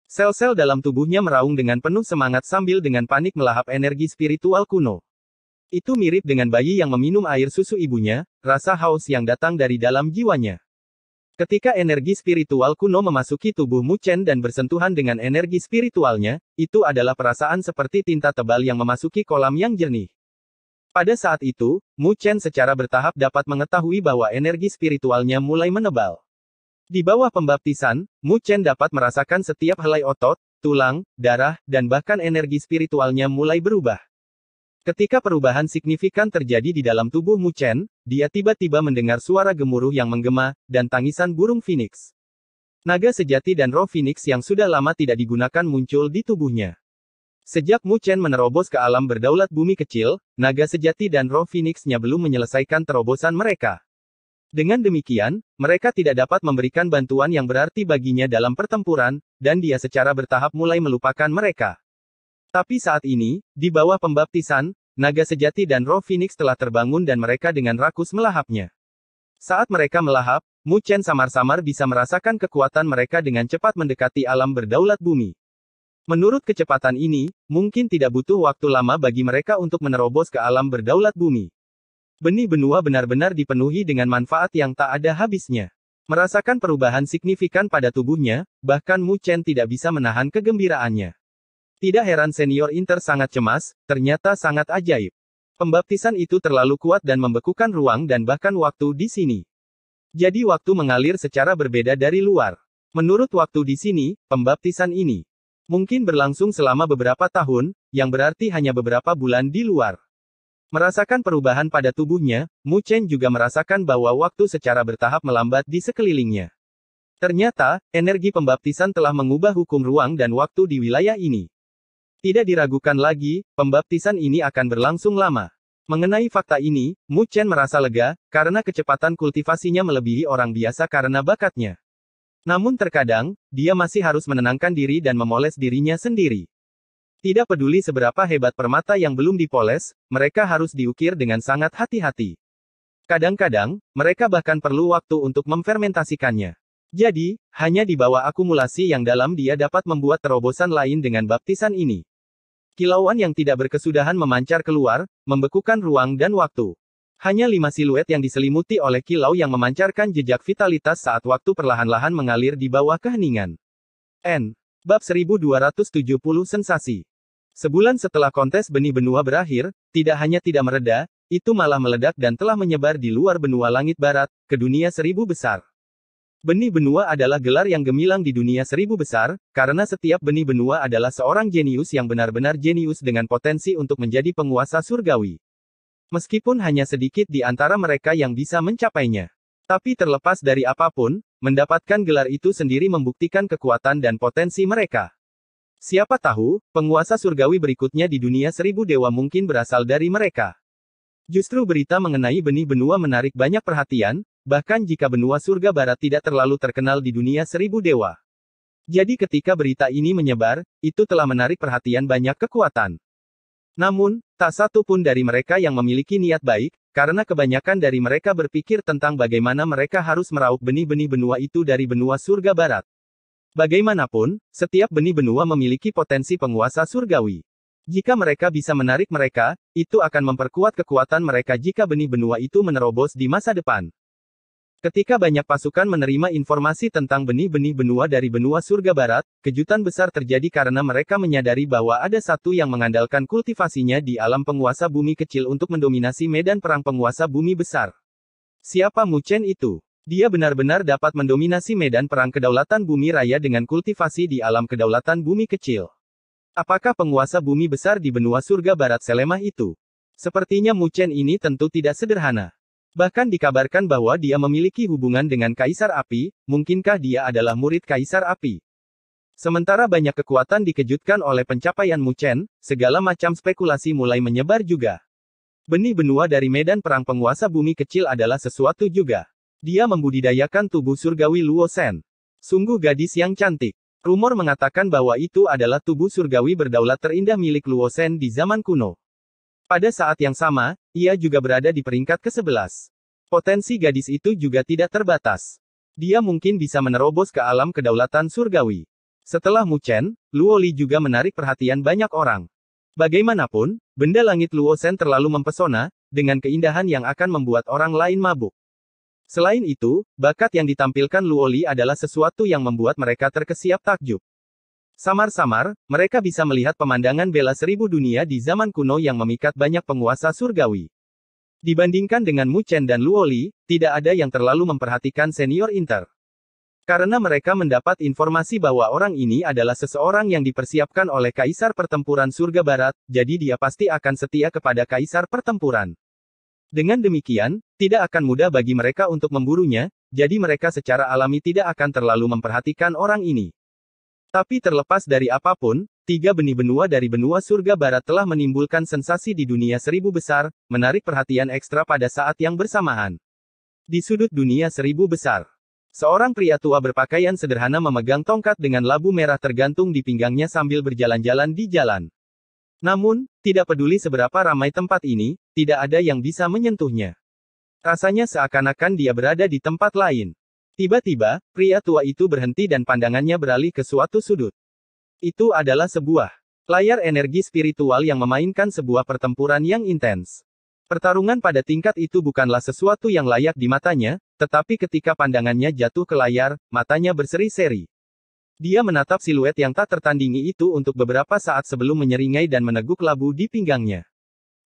Sel-sel dalam tubuhnya meraung dengan penuh semangat sambil dengan panik melahap energi spiritual kuno. Itu mirip dengan bayi yang meminum air susu ibunya, rasa haus yang datang dari dalam jiwanya. Ketika energi spiritual kuno memasuki tubuh Mu Chen dan bersentuhan dengan energi spiritualnya, itu adalah perasaan seperti tinta tebal yang memasuki kolam yang jernih. Pada saat itu, Mu Chen secara bertahap dapat mengetahui bahwa energi spiritualnya mulai menebal. Di bawah pembaptisan, Mu Chen dapat merasakan setiap helai otot, tulang, darah, dan bahkan energi spiritualnya mulai berubah. Ketika perubahan signifikan terjadi di dalam tubuh Mu Chen, dia tiba-tiba mendengar suara gemuruh yang menggema, dan tangisan burung phoenix. Naga sejati dan roh phoenix yang sudah lama tidak digunakan muncul di tubuhnya. Sejak Mu Chen menerobos ke alam berdaulat bumi kecil, naga sejati dan roh Phoenix-nya belum menyelesaikan terobosan mereka. Dengan demikian, mereka tidak dapat memberikan bantuan yang berarti baginya dalam pertempuran, dan dia secara bertahap mulai melupakan mereka. Tapi saat ini, di bawah pembaptisan, naga sejati dan roh Phoenix telah terbangun dan mereka dengan rakus melahapnya. Saat mereka melahap, Mu Chen samar-samar bisa merasakan kekuatan mereka dengan cepat mendekati alam berdaulat bumi. Menurut kecepatan ini, mungkin tidak butuh waktu lama bagi mereka untuk menerobos ke alam berdaulat bumi. Benih benua benar-benar dipenuhi dengan manfaat yang tak ada habisnya. Merasakan perubahan signifikan pada tubuhnya, bahkan Mu Chen tidak bisa menahan kegembiraannya. Tidak heran senior Inter sangat cemas, ternyata sangat ajaib. Pembaptisan itu terlalu kuat dan membekukan ruang dan bahkan waktu di sini. Jadi waktu mengalir secara berbeda dari luar. Menurut waktu di sini, pembaptisan ini Mungkin berlangsung selama beberapa tahun, yang berarti hanya beberapa bulan di luar. Merasakan perubahan pada tubuhnya, Mu Chen juga merasakan bahwa waktu secara bertahap melambat di sekelilingnya. Ternyata, energi pembaptisan telah mengubah hukum ruang dan waktu di wilayah ini. Tidak diragukan lagi, pembaptisan ini akan berlangsung lama. Mengenai fakta ini, Mu Chen merasa lega, karena kecepatan kultivasinya melebihi orang biasa karena bakatnya. Namun terkadang, dia masih harus menenangkan diri dan memoles dirinya sendiri. Tidak peduli seberapa hebat permata yang belum dipoles, mereka harus diukir dengan sangat hati-hati. Kadang-kadang, mereka bahkan perlu waktu untuk memfermentasikannya. Jadi, hanya di bawah akumulasi yang dalam dia dapat membuat terobosan lain dengan baptisan ini. Kilauan yang tidak berkesudahan memancar keluar, membekukan ruang dan waktu. Hanya lima siluet yang diselimuti oleh kilau yang memancarkan jejak vitalitas saat waktu perlahan-lahan mengalir di bawah keheningan. N. Bab 1270 Sensasi Sebulan setelah kontes benih benua berakhir, tidak hanya tidak mereda, itu malah meledak dan telah menyebar di luar benua langit barat, ke dunia seribu besar. Benih benua adalah gelar yang gemilang di dunia seribu besar, karena setiap benih benua adalah seorang jenius yang benar-benar jenius dengan potensi untuk menjadi penguasa surgawi. Meskipun hanya sedikit di antara mereka yang bisa mencapainya. Tapi terlepas dari apapun, mendapatkan gelar itu sendiri membuktikan kekuatan dan potensi mereka. Siapa tahu, penguasa surgawi berikutnya di dunia seribu dewa mungkin berasal dari mereka. Justru berita mengenai benih benua menarik banyak perhatian, bahkan jika benua surga barat tidak terlalu terkenal di dunia seribu dewa. Jadi ketika berita ini menyebar, itu telah menarik perhatian banyak kekuatan. Namun, Tak satu pun dari mereka yang memiliki niat baik, karena kebanyakan dari mereka berpikir tentang bagaimana mereka harus meraup benih-benih benua itu dari benua surga barat. Bagaimanapun, setiap benih benua memiliki potensi penguasa surgawi. Jika mereka bisa menarik mereka, itu akan memperkuat kekuatan mereka jika benih benua itu menerobos di masa depan. Ketika banyak pasukan menerima informasi tentang benih-benih benua dari benua surga barat, kejutan besar terjadi karena mereka menyadari bahwa ada satu yang mengandalkan kultivasinya di alam penguasa bumi kecil untuk mendominasi medan perang penguasa bumi besar. Siapa Mu Chen itu? Dia benar-benar dapat mendominasi medan perang kedaulatan bumi raya dengan kultivasi di alam kedaulatan bumi kecil. Apakah penguasa bumi besar di benua surga barat Selemah itu? Sepertinya Mu Chen ini tentu tidak sederhana. Bahkan dikabarkan bahwa dia memiliki hubungan dengan Kaisar Api, mungkinkah dia adalah murid Kaisar Api? Sementara banyak kekuatan dikejutkan oleh pencapaian Mu Chen, segala macam spekulasi mulai menyebar juga. Benih benua dari medan perang penguasa bumi kecil adalah sesuatu juga. Dia membudidayakan tubuh surgawi Luo Shen. Sungguh gadis yang cantik. Rumor mengatakan bahwa itu adalah tubuh surgawi berdaulat terindah milik Luo Shen di zaman kuno. Pada saat yang sama, ia juga berada di peringkat ke-11. Potensi gadis itu juga tidak terbatas. Dia mungkin bisa menerobos ke alam kedaulatan surgawi. Setelah Mu Chen, Luo Li juga menarik perhatian banyak orang. Bagaimanapun, benda langit Luo Shen terlalu mempesona, dengan keindahan yang akan membuat orang lain mabuk. Selain itu, bakat yang ditampilkan Luoli adalah sesuatu yang membuat mereka terkesiap takjub. Samar-samar, mereka bisa melihat pemandangan bela seribu dunia di zaman kuno yang memikat banyak penguasa surgawi. Dibandingkan dengan Mu Chen dan Luoli, tidak ada yang terlalu memperhatikan senior Inter. Karena mereka mendapat informasi bahwa orang ini adalah seseorang yang dipersiapkan oleh Kaisar Pertempuran Surga Barat, jadi dia pasti akan setia kepada Kaisar Pertempuran. Dengan demikian, tidak akan mudah bagi mereka untuk memburunya, jadi mereka secara alami tidak akan terlalu memperhatikan orang ini. Tapi terlepas dari apapun, tiga benih benua dari benua surga barat telah menimbulkan sensasi di dunia seribu besar, menarik perhatian ekstra pada saat yang bersamaan. Di sudut dunia seribu besar, seorang pria tua berpakaian sederhana memegang tongkat dengan labu merah tergantung di pinggangnya sambil berjalan-jalan di jalan. Namun, tidak peduli seberapa ramai tempat ini, tidak ada yang bisa menyentuhnya. Rasanya seakan-akan dia berada di tempat lain. Tiba-tiba, pria tua itu berhenti dan pandangannya beralih ke suatu sudut. Itu adalah sebuah layar energi spiritual yang memainkan sebuah pertempuran yang intens. Pertarungan pada tingkat itu bukanlah sesuatu yang layak di matanya, tetapi ketika pandangannya jatuh ke layar, matanya berseri-seri. Dia menatap siluet yang tak tertandingi itu untuk beberapa saat sebelum menyeringai dan meneguk labu di pinggangnya.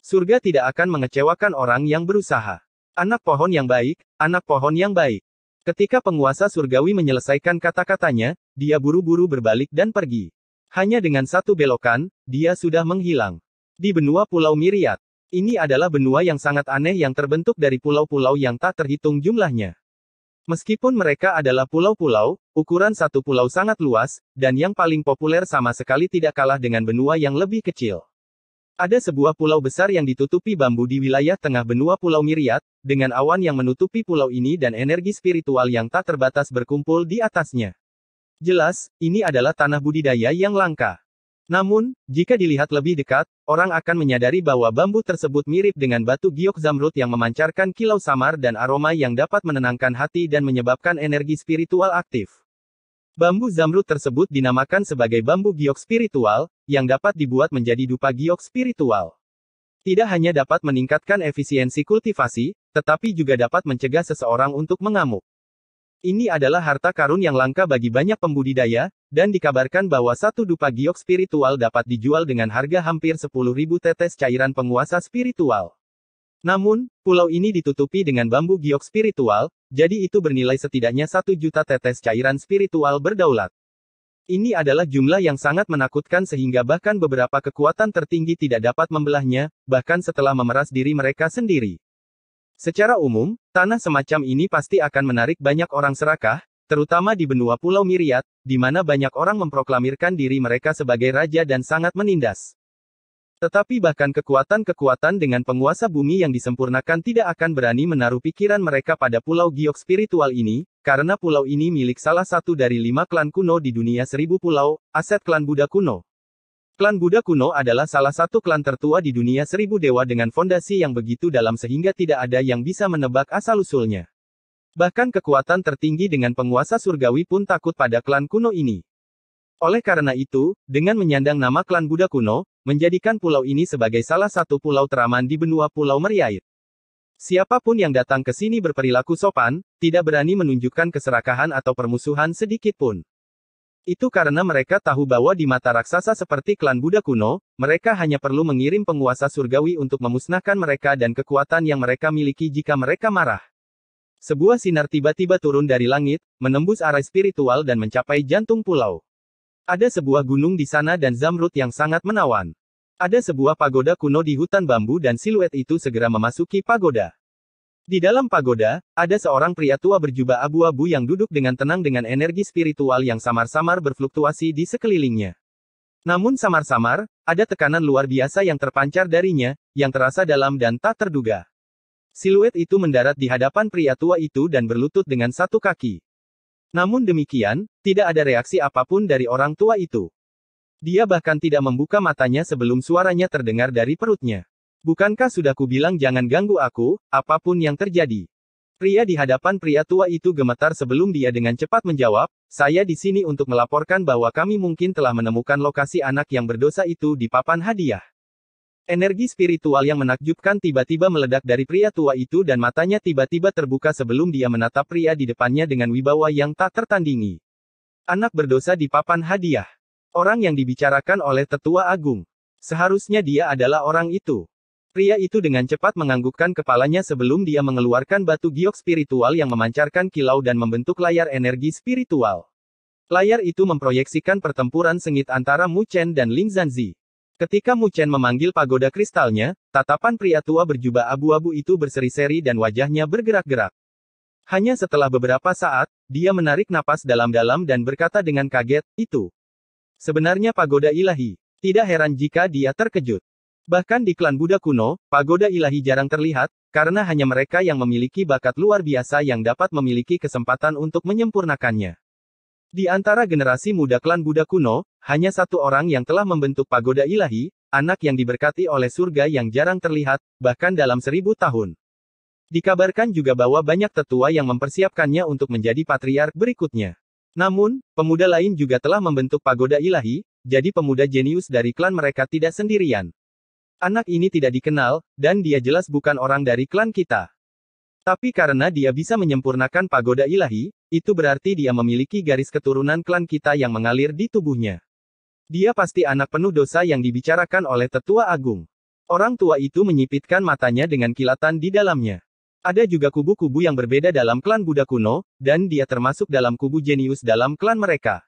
Surga tidak akan mengecewakan orang yang berusaha. Anak pohon yang baik, anak pohon yang baik. Ketika penguasa surgawi menyelesaikan kata-katanya, dia buru-buru berbalik dan pergi. Hanya dengan satu belokan, dia sudah menghilang. Di benua Pulau Miriat. Ini adalah benua yang sangat aneh yang terbentuk dari pulau-pulau yang tak terhitung jumlahnya. Meskipun mereka adalah pulau-pulau, ukuran satu pulau sangat luas, dan yang paling populer sama sekali tidak kalah dengan benua yang lebih kecil. Ada sebuah pulau besar yang ditutupi bambu di wilayah tengah benua Pulau Miriat, dengan awan yang menutupi pulau ini dan energi spiritual yang tak terbatas berkumpul di atasnya. Jelas, ini adalah tanah budidaya yang langka. Namun, jika dilihat lebih dekat, orang akan menyadari bahwa bambu tersebut mirip dengan batu giok zamrud yang memancarkan kilau samar dan aroma yang dapat menenangkan hati dan menyebabkan energi spiritual aktif. Bambu zamrud tersebut dinamakan sebagai bambu giok spiritual, yang dapat dibuat menjadi dupa giok spiritual. Tidak hanya dapat meningkatkan efisiensi kultivasi, tetapi juga dapat mencegah seseorang untuk mengamuk. Ini adalah harta karun yang langka bagi banyak pembudidaya, dan dikabarkan bahwa satu dupa giok spiritual dapat dijual dengan harga hampir 10.000 tetes cairan penguasa spiritual. Namun, pulau ini ditutupi dengan bambu giok spiritual, jadi itu bernilai setidaknya satu juta tetes cairan spiritual berdaulat. Ini adalah jumlah yang sangat menakutkan sehingga bahkan beberapa kekuatan tertinggi tidak dapat membelahnya, bahkan setelah memeras diri mereka sendiri. Secara umum, tanah semacam ini pasti akan menarik banyak orang serakah, terutama di benua Pulau Miriat, di mana banyak orang memproklamirkan diri mereka sebagai raja dan sangat menindas. Tetapi bahkan kekuatan-kekuatan dengan penguasa bumi yang disempurnakan tidak akan berani menaruh pikiran mereka pada pulau giok spiritual ini, karena pulau ini milik salah satu dari lima klan kuno di dunia seribu pulau, aset klan Buddha kuno. Klan Buddha kuno adalah salah satu klan tertua di dunia seribu dewa dengan fondasi yang begitu dalam sehingga tidak ada yang bisa menebak asal-usulnya. Bahkan kekuatan tertinggi dengan penguasa surgawi pun takut pada klan kuno ini. Oleh karena itu, dengan menyandang nama klan Buddha kuno, menjadikan pulau ini sebagai salah satu pulau teraman di benua Pulau Meriair. Siapapun yang datang ke sini berperilaku sopan, tidak berani menunjukkan keserakahan atau permusuhan sedikit pun. Itu karena mereka tahu bahwa di mata raksasa seperti klan Buddha kuno, mereka hanya perlu mengirim penguasa surgawi untuk memusnahkan mereka dan kekuatan yang mereka miliki jika mereka marah. Sebuah sinar tiba-tiba turun dari langit, menembus arah spiritual dan mencapai jantung pulau. Ada sebuah gunung di sana dan zamrud yang sangat menawan. Ada sebuah pagoda kuno di hutan bambu dan siluet itu segera memasuki pagoda. Di dalam pagoda, ada seorang pria tua berjubah abu-abu yang duduk dengan tenang dengan energi spiritual yang samar-samar berfluktuasi di sekelilingnya. Namun samar-samar, ada tekanan luar biasa yang terpancar darinya, yang terasa dalam dan tak terduga. Siluet itu mendarat di hadapan pria tua itu dan berlutut dengan satu kaki. Namun demikian, tidak ada reaksi apapun dari orang tua itu. Dia bahkan tidak membuka matanya sebelum suaranya terdengar dari perutnya. Bukankah sudah kubilang jangan ganggu aku, apapun yang terjadi. Pria di hadapan pria tua itu gemetar sebelum dia dengan cepat menjawab, saya di sini untuk melaporkan bahwa kami mungkin telah menemukan lokasi anak yang berdosa itu di papan hadiah. Energi spiritual yang menakjubkan tiba-tiba meledak dari pria tua itu dan matanya tiba-tiba terbuka sebelum dia menatap pria di depannya dengan wibawa yang tak tertandingi. Anak berdosa di papan hadiah. Orang yang dibicarakan oleh tetua agung. Seharusnya dia adalah orang itu. Pria itu dengan cepat menganggukkan kepalanya sebelum dia mengeluarkan batu giok spiritual yang memancarkan kilau dan membentuk layar energi spiritual. Layar itu memproyeksikan pertempuran sengit antara Mu Chen dan Ling Zanzi. Ketika Mu Chen memanggil pagoda kristalnya, tatapan pria tua berjubah abu-abu itu berseri-seri dan wajahnya bergerak-gerak. Hanya setelah beberapa saat, dia menarik napas dalam-dalam dan berkata dengan kaget, itu. Sebenarnya pagoda ilahi. Tidak heran jika dia terkejut. Bahkan di klan Buddha kuno, pagoda ilahi jarang terlihat, karena hanya mereka yang memiliki bakat luar biasa yang dapat memiliki kesempatan untuk menyempurnakannya. Di antara generasi muda klan Buddha kuno, hanya satu orang yang telah membentuk pagoda ilahi, anak yang diberkati oleh surga yang jarang terlihat, bahkan dalam seribu tahun. Dikabarkan juga bahwa banyak tetua yang mempersiapkannya untuk menjadi patriark berikutnya. Namun, pemuda lain juga telah membentuk pagoda ilahi, jadi pemuda jenius dari klan mereka tidak sendirian. Anak ini tidak dikenal, dan dia jelas bukan orang dari klan kita. Tapi karena dia bisa menyempurnakan pagoda ilahi, itu berarti dia memiliki garis keturunan klan kita yang mengalir di tubuhnya. Dia pasti anak penuh dosa yang dibicarakan oleh tetua agung. Orang tua itu menyipitkan matanya dengan kilatan di dalamnya. Ada juga kubu-kubu yang berbeda dalam klan Buddha kuno, dan dia termasuk dalam kubu jenius dalam klan mereka.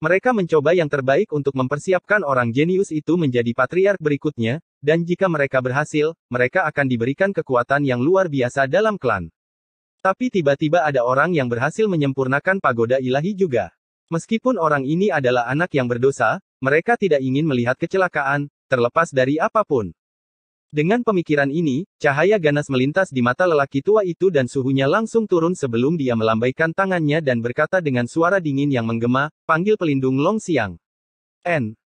Mereka mencoba yang terbaik untuk mempersiapkan orang jenius itu menjadi patriark berikutnya, dan jika mereka berhasil, mereka akan diberikan kekuatan yang luar biasa dalam klan. Tapi tiba-tiba ada orang yang berhasil menyempurnakan pagoda ilahi juga. Meskipun orang ini adalah anak yang berdosa, mereka tidak ingin melihat kecelakaan, terlepas dari apapun. Dengan pemikiran ini, cahaya ganas melintas di mata lelaki tua itu dan suhunya langsung turun sebelum dia melambaikan tangannya dan berkata dengan suara dingin yang menggema, panggil pelindung Long Siang. N.